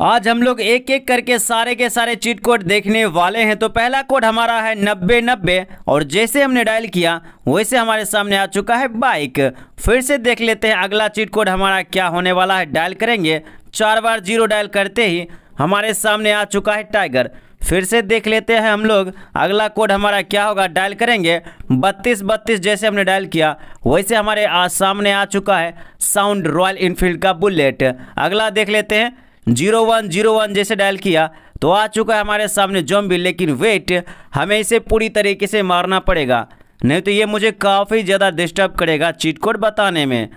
आज हम लोग एक एक करके सारे के सारे चीट कोड देखने वाले हैं तो पहला कोड हमारा है नब्बे नब्बे और जैसे हमने डायल किया वैसे हमारे सामने आ चुका है बाइक फिर से देख लेते हैं अगला चीट कोड हमारा क्या होने वाला है डायल करेंगे चार बार जीरो डायल करते ही हमारे सामने आ चुका है टाइगर फिर से देख लेते हैं हम लोग अगला कोड हमारा क्या होगा डायल करेंगे बत्तीस बत्तीस जैसे हमने डायल किया वैसे हमारे आ, सामने आ चुका है साउंड रॉयल इनफील्ड का बुलेट अगला देख लेते हैं जीरो वन जीरो वन जैसे डायल किया तो आ चुका है हमारे सामने जोम्बी लेकिन वेट हमें इसे पूरी तरीके से मारना पड़ेगा नहीं तो ये मुझे काफ़ी ज़्यादा डिस्टर्ब करेगा चीट कोड बताने में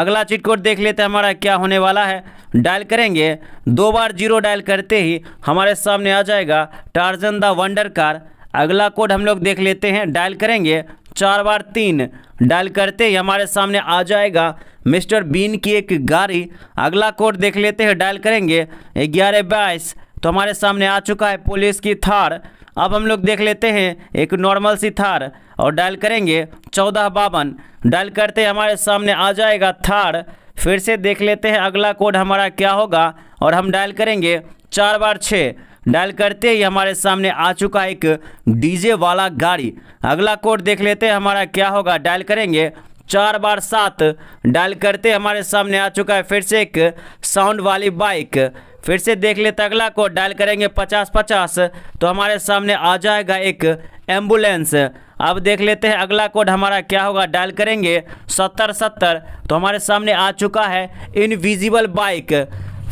अगला चीट कोड देख लेते हैं हमारा क्या होने वाला है डायल करेंगे दो बार जीरो डायल करते ही हमारे सामने आ जाएगा टार्जन द वंडर कार अगला कोड हम लोग देख लेते हैं डायल करेंगे चार बार तीन डायल करते ही हमारे सामने आ जाएगा मिस्टर बीन की एक गाड़ी अगला कोड देख लेते हैं डायल करेंगे ग्यारह बाईस तो हमारे सामने आ चुका है पुलिस की थार अब हम लोग देख लेते हैं एक नॉर्मल सी थार और डायल करेंगे चौदह बावन डायल करते हमारे सामने आ जाएगा थार फिर से देख लेते हैं अगला कोड हमारा क्या होगा और हम डायल करेंगे चार बार छः डायल करते ही हमारे सामने आ चुका है एक डीजे वाला गाड़ी अगला कोड देख लेते हैं हमारा क्या होगा डायल करेंगे चार बार सात डायल करते हमारे सामने आ चुका है फिर से एक साउंड वाली बाइक फिर से देख लेते अगला को डायल करेंगे पचास पचास तो हमारे सामने आ जाएगा एक एम्बुलेंस अब देख लेते हैं अगला कोड हमारा क्या होगा डायल करेंगे सत्तर सत्तर तो हमारे सामने आ चुका है इनविजिबल बाइक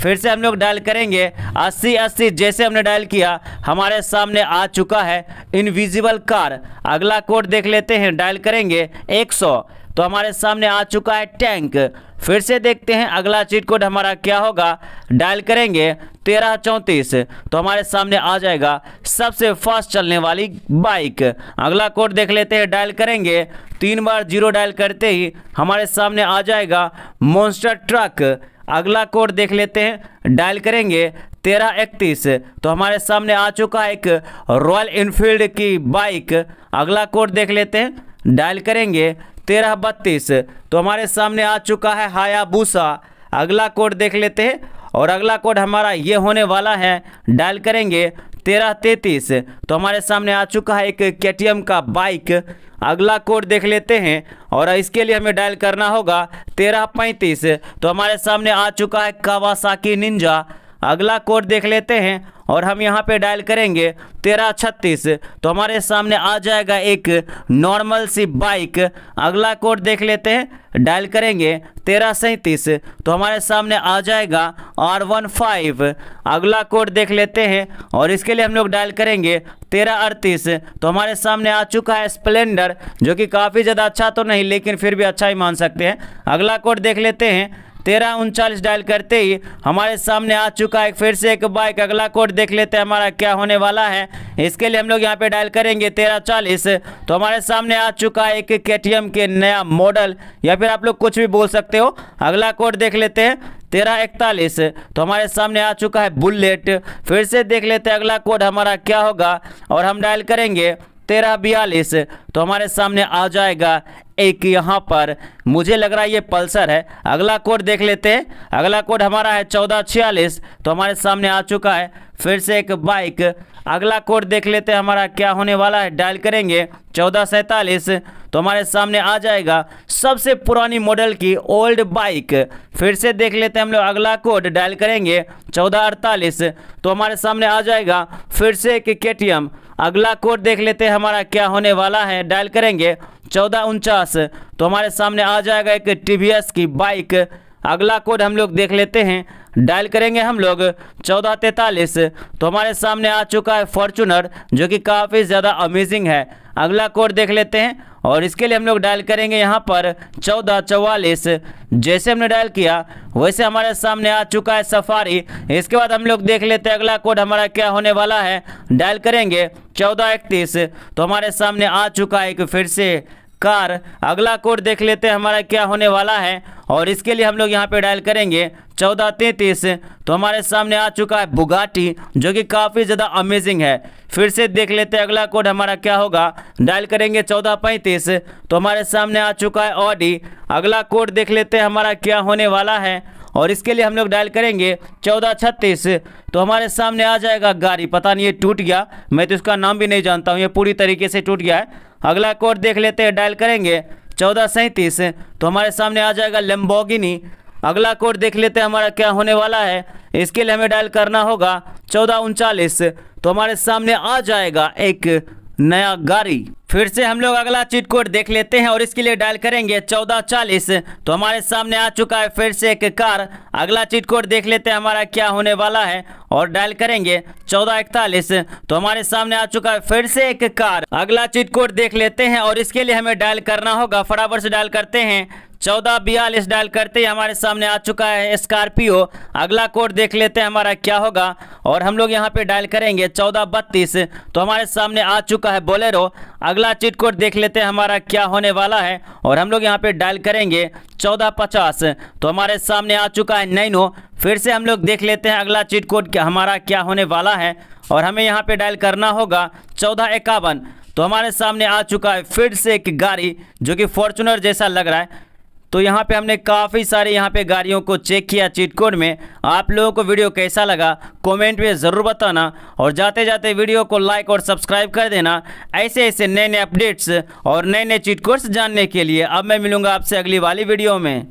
फिर से हम लोग डायल करेंगे अस्सी अस्सी जैसे हमने डायल किया हमारे सामने आ चुका है इनविजिबल कार अगला कोड देख लेते हैं डायल करेंगे एक सौ तो हमारे सामने आ चुका है टैंक फिर से देखते हैं अगला चीट कोड हमारा क्या होगा डायल करेंगे तेरह चौंतीस तो हमारे सामने आ जाएगा सबसे फास्ट चलने वाली बाइक अगला कोड देख लेते हैं डायल करेंगे तीन बार जीरो डायल करते ही हमारे सामने आ जाएगा मोन्स्टर ट्रक अगला कोड देख लेते हैं डायल करेंगे तेरह इकतीस तो हमारे सामने आ चुका है एक रॉयल इनफील्ड की बाइक अगला कोड देख लेते हैं डायल करेंगे तेरह बत्तीस तो हमारे सामने आ चुका है हायाबूसा अगला कोड देख लेते हैं और अगला कोड हमारा ये होने वाला है डायल करेंगे तेरह तैतीस तो हमारे सामने आ चुका है एक के का बाइक अगला कोड देख लेते हैं और इसके लिए हमें डायल करना होगा तेरह पैंतीस तो हमारे सामने आ चुका है कावासाकी निंजा अगला कोड देख लेते हैं और हम यहाँ पे डायल करेंगे तेरह छत्तीस तो हमारे सामने आ जाएगा एक नॉर्मल सी बाइक अगला कोड देख लेते हैं डायल करेंगे तेरह सैंतीस तो हमारे सामने आ जाएगा आर वन फाइव अगला कोड देख लेते हैं और इसके लिए हम लोग डायल करेंगे तेरह अड़तीस तो हमारे सामने आ चुका है स्प्लेंडर जो कि काफ़ी ज़्यादा अच्छा तो नहीं लेकिन फिर भी अच्छा ही मान सकते हैं अगला कोड देख लेते हैं तेरह उनचालीस डायल करते ही हमारे सामने आ चुका है फिर से एक बाइक अगला कोड देख लेते हैं हमारा क्या होने वाला है इसके लिए हम लोग यहाँ पे डायल करेंगे तेरह चालीस तो हमारे सामने आ चुका है एक के के नया मॉडल या फिर आप लोग कुछ भी बोल सकते हो अगला कोड देख लेते हैं तेरह इकतालीस तो हमारे सामने आ चुका है बुलेट फिर से देख लेते हैं अगला कोड हमारा क्या होगा और हम डायल करेंगे तेरह बयालीस तो हमारे सामने आ जाएगा एक यहाँ पर मुझे लग रहा है ये पल्सर है अगला कोड देख लेते हैं अगला कोड हमारा है चौदह छियालीस तो हमारे सामने आ चुका है फिर से एक बाइक अगला कोड देख लेते हैं हमारा क्या होने वाला है डायल करेंगे चौदह सैंतालीस तो हमारे सामने आ जाएगा सबसे पुरानी मॉडल की ओल्ड बाइक फिर से देख लेते हैं हम लोग अगला कोड डायल करेंगे चौदह अड़तालीस तो हमारे सामने आ जाएगा फिर से एक के अगला कोड देख लेते हैं हमारा क्या होने वाला है डायल करेंगे चौदह उनचास तो हमारे सामने आ जाएगा एक टी की बाइक अगला कोड हम लोग देख लेते हैं डायल करेंगे हम लोग चौदह तैंतालीस तो हमारे सामने आ चुका है फॉर्चूनर जो कि काफ़ी ज़्यादा अमेजिंग है अगला कोड देख लेते हैं और इसके लिए हम लोग डायल करेंगे यहाँ पर चौदह चौवालीस जैसे हमने डायल किया वैसे हमारे सामने आ चुका है सफारी इसके बाद हम लोग देख लेते हैं अगला कोड हमारा क्या होने वाला है डायल करेंगे चौदह इकतीस तो हमारे सामने आ चुका है एक फिर से कार अगला कोड देख लेते हैं हमारा क्या होने वाला है और इसके लिए हम लोग यहाँ पे डायल करेंगे चौदह तैंतीस तो हमारे सामने आ चुका है बुगाटी जो कि काफ़ी ज़्यादा अमेजिंग है फिर से देख लेते हैं अगला कोड हमारा क्या होगा डायल करेंगे चौदह पैंतीस तो हमारे सामने आ चुका है ऑडी अगला कोड देख लेते हैं हमारा क्या होने वाला है और इसके लिए हम लोग डायल करेंगे चौदह छत्तीस तो हमारे सामने आ जाएगा गाड़ी पता नहीं ये टूट गया मैं तो इसका नाम भी नहीं जानता हूँ ये पूरी तरीके से टूट गया है अगला कोड देख लेते हैं डायल करेंगे चौदह सैंतीस तो हमारे सामने आ जाएगा लेम्बोगिनी अगला कोड देख लेते हैं हमारा क्या होने वाला है इसके लिए हमें डायल करना होगा चौदह उनचालीस तो हमारे सामने आ जाएगा एक नया गाड़ी फिर से हम लोग अगला चीट कोड देख लेते हैं और इसके लिए डायल करेंगे चौदह चालीस तो हमारे सामने आ चुका है फिर से एक कार अगला चीट कोड देख लेते हैं हमारा क्या होने वाला है और डायल करेंगे चौदह इकतालीस तो हमारे सामने आ चुका है फिर से एक कार अगला चीट कोड देख लेते हैं और इसके लिए हमें डायल करना होगा फटाफट से डायल करते हैं चौदह बयालीस डायल करते ही हमारे सामने आ चुका है स्कॉर्पियो अगला कोड देख लेते हैं हमारा क्या होगा और हम लोग यहाँ पे डायल करेंगे चौदह बत्तीस तो हमारे सामने आ चुका है बोलेरो अगला चिट कोड देख लेते हैं हमारा क्या होने वाला है और हम लोग यहाँ पे डायल करेंगे चौदह पचास तो हमारे सामने आ चुका है नैनो फिर से हम लोग देख लेते हैं अगला चिट कोड हमारा क्या होने वाला है और हमें यहाँ पे डायल करना होगा चौदह इक्यावन तो हमारे सामने आ चुका है फिर से एक गाड़ी जो कि फॉर्चुनर जैसा लग रहा है तो यहाँ पे हमने काफ़ी सारे यहाँ पे गाड़ियों को चेक किया चीट कोड में आप लोगों को वीडियो कैसा लगा कमेंट में ज़रूर बताना और जाते जाते वीडियो को लाइक और सब्सक्राइब कर देना ऐसे ऐसे नए नए अपडेट्स और नए नए चीट कोड्स जानने के लिए अब मैं मिलूँगा आपसे अगली वाली वीडियो में